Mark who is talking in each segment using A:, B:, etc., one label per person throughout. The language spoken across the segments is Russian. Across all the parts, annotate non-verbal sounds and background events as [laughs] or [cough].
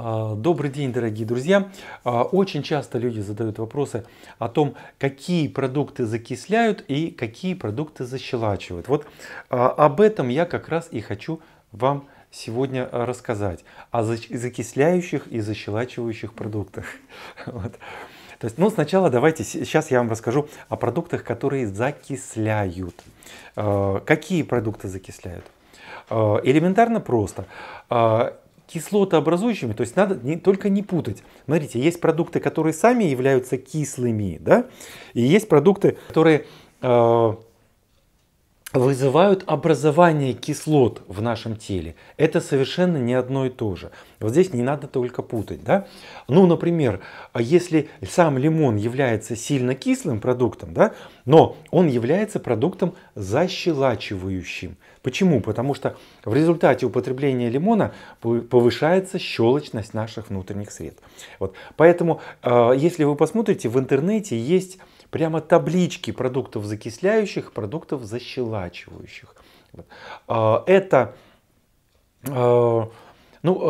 A: А, добрый день, дорогие друзья. А, очень часто люди задают вопросы о том, какие продукты закисляют и какие продукты защелачивают. Вот а, об этом я как раз и хочу вам сегодня рассказать. О закисляющих и защелачивающих продуктах. [laughs] Вот. То есть, ну, сначала давайте, сейчас я вам расскажу о продуктах, которые закисляют. Какие продукты закисляют? Элементарно просто кислотообразующими, то есть надо не, только не путать. Смотрите, есть продукты, которые сами являются кислыми, да, и есть продукты, которые э, вызывают образование кислот в нашем теле. Это совершенно не одно и то же. Вот здесь не надо только путать. Да? Ну, например, если сам лимон является сильно кислым продуктом, да, но он является продуктом защелачивающим. Почему? Потому что в результате употребления лимона повышается щелочность наших внутренних сред. Вот. Поэтому, э, если вы посмотрите, в интернете есть прямо таблички продуктов закисляющих, продуктов защелачивающих. А, это, а, ну,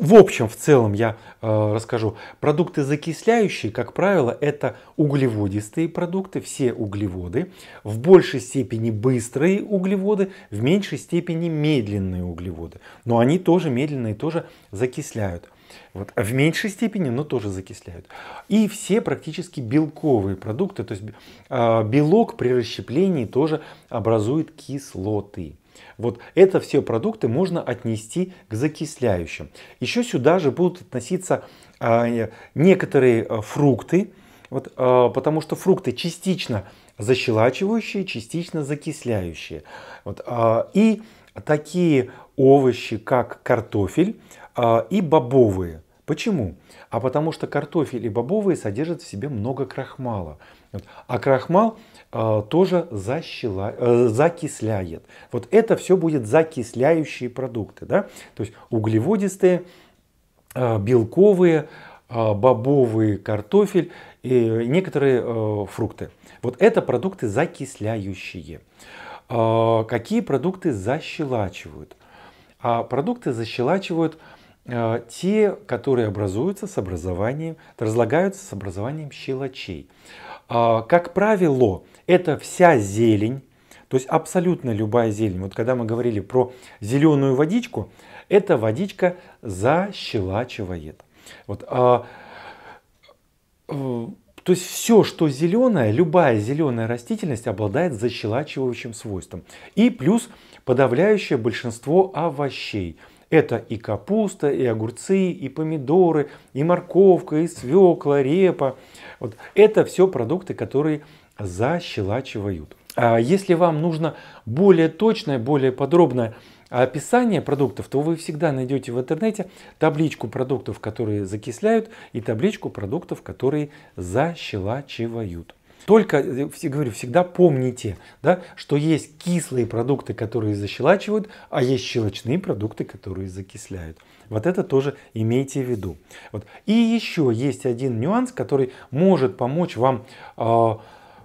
A: а, в общем, в целом я расскажу. Продукты закисляющие, как правило, это углеводистые продукты, все углеводы, в большей степени быстрые углеводы, в меньшей степени медленные углеводы. Но они тоже медленные, тоже закисляют. Вот. А в меньшей степени, но тоже закисляют. И все практически белковые продукты, то есть а, белок при расщеплении тоже образует кислоты. Вот это все продукты можно отнести к закисляющим. Еще сюда же будут относиться а, некоторые фрукты, вот, потому что фрукты частично защелачивающие, частично закисляющие. Вот, и такие овощи, как картофель, а, и бобовые. Почему? А потому что картофель и бобовые содержат в себе много крахмала. А крахмал а, тоже защила, э, закисляет. Вот это все будет закисляющие продукты. Да? То есть углеводистые, а, белковые, бобовые, картофель и некоторые э, фрукты. Вот это продукты закисляющие. какие продукты защелачивают? А продукты защелачивают а, те, которые образуются с образованием, разлагаются с образованием щелочей. А, как правило, это вся зелень, то есть абсолютно любая зелень. Вот когда мы говорили про зеленую водичку, эта водичка защелачивает. Вот, а, э, то есть все, что зеленое, любая зеленая растительность обладает защелачивающим свойством. И плюс подавляющее большинство овощей – это и капуста, и огурцы, и помидоры, и морковка, и свекла, репа. Вот это все продукты, которые защелачивают. А если вам нужно более точное, более подробное описание продуктов, то вы всегда найдете в интернете табличку продуктов, которые закисляют, и табличку продуктов, которые защелачивают. Только, э, все говорю, всегда помните, да, что есть кислые продукты, которые защелачивают, а есть щелочные продукты, которые закисляют. Вот это тоже имейте в виду. Вот. И еще есть один нюанс, который может помочь вам э, в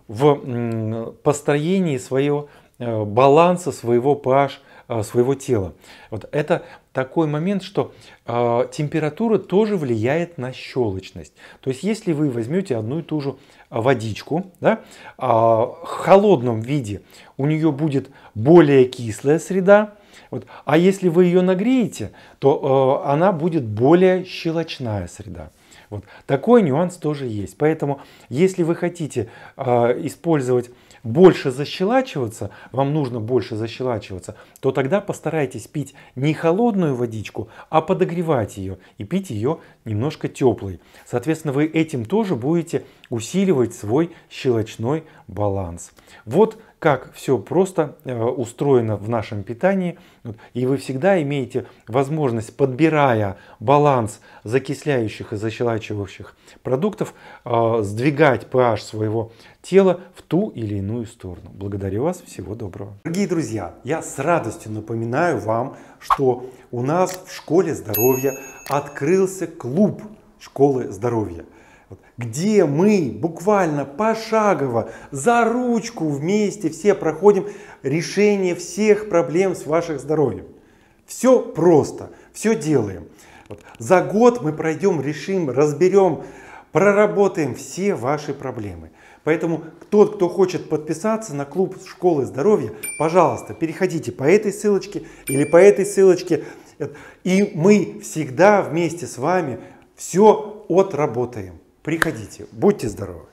A: э, построении своего э, баланса, своего pH э, своего тела. Вот это такой момент, что э, температура тоже влияет на щелочность. То есть, если вы возьмете одну и ту же водичку. Да? А в холодном виде у нее будет более кислая среда. Вот. А если вы ее нагреете, то э, она будет более щелочная среда. Вот. Такой нюанс тоже есть. Поэтому, если вы хотите э, использовать больше защелачиваться, вам нужно больше защелачиваться, то тогда постарайтесь пить не холодную водичку, а подогревать ее и пить ее немножко теплой. Соответственно, вы этим тоже будете усиливать свой щелочной баланс. Вот как все просто э, устроено в нашем питании. И вы всегда имеете возможность, подбирая баланс закисляющих и защелачивающих продуктов, э, сдвигать pH своего тела в ту или иную сторону. Благодарю вас, всего доброго. Дорогие друзья, я с радостью напоминаю вам, что у нас в школе здоровья открылся клуб школы здоровья где мы буквально пошагово за ручку вместе все проходим решение всех проблем с вашим здоровьем. Все просто, все делаем. За год мы пройдем, решим, разберем, проработаем все ваши проблемы. Поэтому тот, кто хочет подписаться на клуб школы здоровья, пожалуйста, переходите по этой ссылочке или по этой ссылочке. И мы всегда вместе с вами все отработаем. Приходите, будьте здоровы!